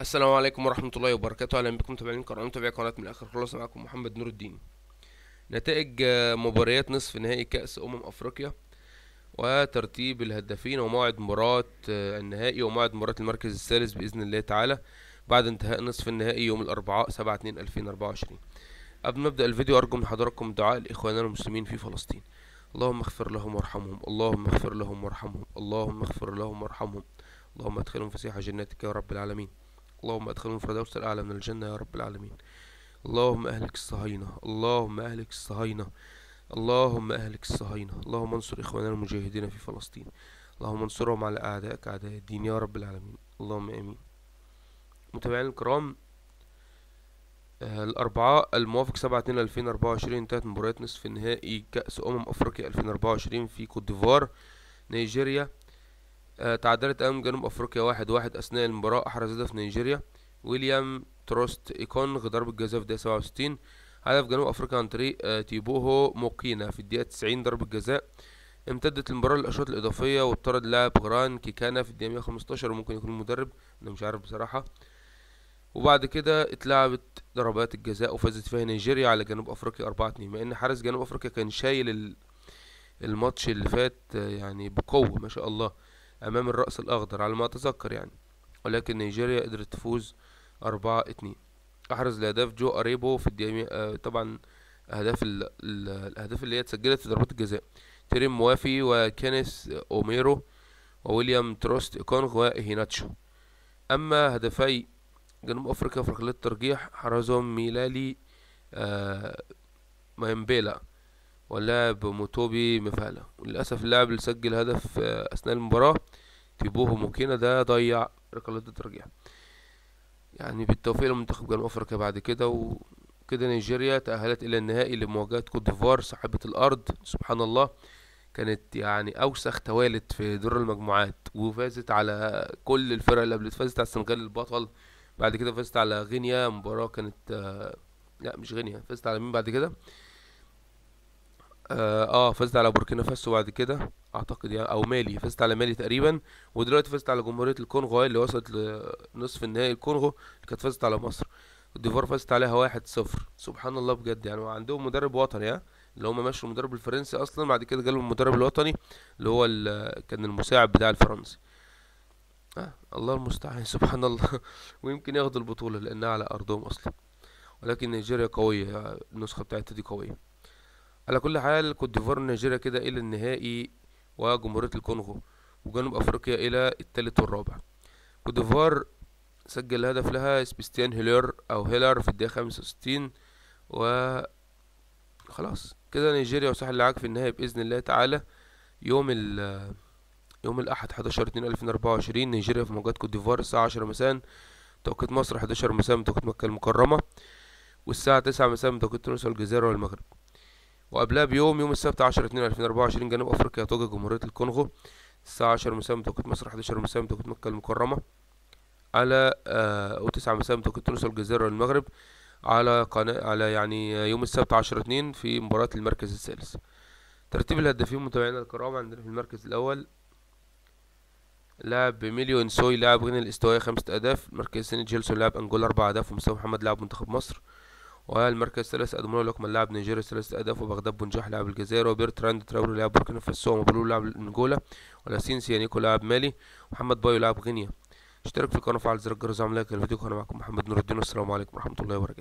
السلام عليكم ورحمة الله وبركاته أهلا بكم متابعين قناة متابعي قناة من آخر خلاص معاكم محمد نور الدين نتائج آه، مباريات نصف نهائي كأس أمم أفريقيا وترتيب الهدافين وموعد مباراة آه، النهائي وموعد مباراة المركز الثالث بإذن الله تعالى بعد انتهاء نصف النهائي يوم الأربعاء 7 2 2024 قبل ما أبدأ الفيديو أرجو من حضراتكم دعاء لإخواننا المسلمين في فلسطين اللهم اغفر لهم وارحمهم اللهم اغفر لهم وارحمهم اللهم اغفر لهم وارحمهم اللهم ادخلهم فسيح جناتك يا رب العالمين اللهم أدخلهم الفردوس الأعلى من الجنة يا رب العالمين اللهم أهلك الصهاينة اللهم أهلك الصهاينة اللهم أهلك الصهاينة اللهم انصر إخواننا المجاهدين في فلسطين اللهم انصرهم على أعدائك أعداء الدين يا رب العالمين اللهم آمين متابعينا الكرام آه، الأربعاء الموافق 7 2 2024 انتهت مباراة نصف نهائي كأس أمم أفريقيا 2024 في كوت ديفوار نيجيريا آه، تعادلت أمام جنوب أفريقيا واحد واحد أثناء المباراة أحرز هدف نيجيريا ويليام تروست إيكونغ ضربة جزاء في الدقيقة سبعة وستين هدف جنوب أفريقيا عن طريق آه، تيبوهو موكينا في الدقيقة تسعين ضربة جزاء امتدت المباراة للأشواط الإضافية واطرد لاعب غران كيكانا في الدقيقة 115 وممكن يكون المدرب أنا مش عارف بصراحة وبعد كده اتلعبت ضربات الجزاء وفازت فيها نيجيريا على جنوب أفريقيا 4 2 مع إن حارس جنوب أفريقيا كان شايل الماتش اللي فات آه، يعني بقوة ما شاء الله أمام الرأس الأخضر على ما أتذكر يعني ولكن نيجيريا قدرت تفوز أربعة اتنين أحرز الأهداف جو أريبو في الدقيقة آه طبعا أهداف ال... ال... الأهداف اللي هي اتسجلت في ضربات الجزاء تيريم موافي وكينيس أوميرو وويليام تروست كونغ وهيناتشو أما هدفي جنوب أفريقيا في ركلات الترجيح حرزهم ميلالي آه مايمبيلا واللاعب موتوبي مفالا وللأسف اللاعب اللي سجل هدف آه، أثناء المباراة تيبوه موكينا ده ضيع ركلات الترجيح يعني بالتوفيق لمنتخب جنوب أفريقيا بعد كده وكده نيجيريا تأهلت إلى النهائي لمواجهة كوت ديفوار صاحبة الأرض سبحان الله كانت يعني أوسخ توالت في دور المجموعات وفازت على كل الفرق اللي قبلت فازت على السنغال البطل بعد كده فازت على غينيا مباراة كانت آه، لا مش غينيا فازت على مين بعد كده آه،, اه, فزت على بوركينا فاسو بعد كده اعتقد يعني او مالي فزت على مالي تقريبا ودلوقتي فزت على جمهوريه الكونغو اللي وصلت لنصف النهائي الكونغو اللي كانت فازت على مصر الديفوار فازت عليها واحد صفر سبحان الله بجد يعني وعندهم مدرب وطني ها اللي هم مشوا المدرب الفرنسي اصلا بعد كده جالهم المدرب الوطني اللي هو كان المساعد بتاع الفرنسي آه الله المستعان سبحان الله ويمكن ياخدوا البطوله لانها على ارضهم اصلا ولكن نيجيريا قويه النسخه بتاعتها دي قويه على كل حال كوت ديفوار ونيجيريا كده إلى النهائي وجمهورية الكونغو وجنوب أفريقيا إلى الثالث والرابع كوت ديفوار سجل هدف لها سبيستيان هيلر أو هيلر في الدقيقة خمسة وستين و خلاص كده نيجيريا وساحل العاج في النهائي بإذن الله تعالى يوم ال يوم الأحد 11 2 2024 نيجيريا في مواجهة كوت ديفوار الساعة 10 مساء توقيت مصر 11 مساء من توقيت مكة المكرمة والساعة 9 مساء من توقيت تونس والجزائر والمغرب وقبلها بيوم يوم السبت 10 2 2024 جنوب افريقيا توجد جمهورية الكونغو الساعة 10 مساء بتوقيت مصر 11 مساء بتوقيت مكة المكرمة على او آه، 9 مساء بتوقيت تونس والجزائر والمغرب على قناة على يعني آه، يوم السبت 10 2 في مباراة المركز الثالث ترتيب الهدافين متابعينا الكرام عندنا في المركز الاول لاعب بميليو انسوي لاعب غينيا الاستوائية خمسة أهداف المركز الثاني جيلسون لاعب أنجولا أربع أهداف ومستوى محمد لاعب منتخب مصر والمركز الثالث ادمون لوكمان لاعب نيجيريا ثلاث أهداف وبغداد بنجاح لاعب الجزائر وبيرتراند تراوري لاعب بوركينا فاسو ومبلو لاعب انجولا ولاسين سيانيكو لاعب مالي ومحمد بايو لاعب غينيا اشترك في القناة وفعل زر الجرس لايك للفيديو كان معكم محمد نور الدين والسلام عليكم ورحمة الله وبركاته